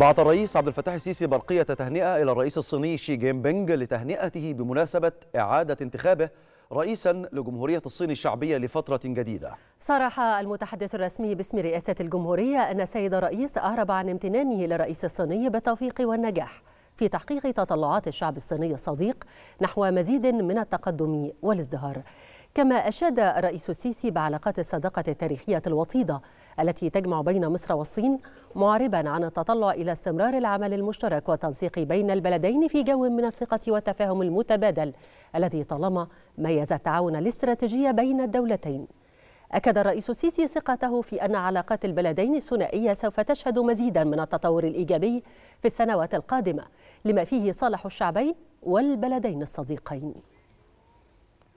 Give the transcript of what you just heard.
بعث الرئيس عبد الفتاح السيسي برقية تهنئة إلى الرئيس الصيني شي جين بينج لتهنئته بمناسبة إعادة انتخابه رئيسا لجمهورية الصين الشعبية لفترة جديدة صرح المتحدث الرسمي باسم رئاسة الجمهورية أن السيد الرئيس أعرب عن امتنانه للرئيس الصيني بالتوفيق والنجاح في تحقيق تطلعات الشعب الصيني الصديق نحو مزيد من التقدم والازدهار كما أشاد الرئيس السيسي بعلاقات الصداقة التاريخية الوطيدة التي تجمع بين مصر والصين معربا عن التطلع إلى استمرار العمل المشترك والتنسيق بين البلدين في جو من الثقة والتفاهم المتبادل الذي طالما ميز التعاون الاستراتيجي بين الدولتين أكد الرئيس السيسي ثقته في أن علاقات البلدين الثنائية سوف تشهد مزيدا من التطور الإيجابي في السنوات القادمة لما فيه صالح الشعبين والبلدين الصديقين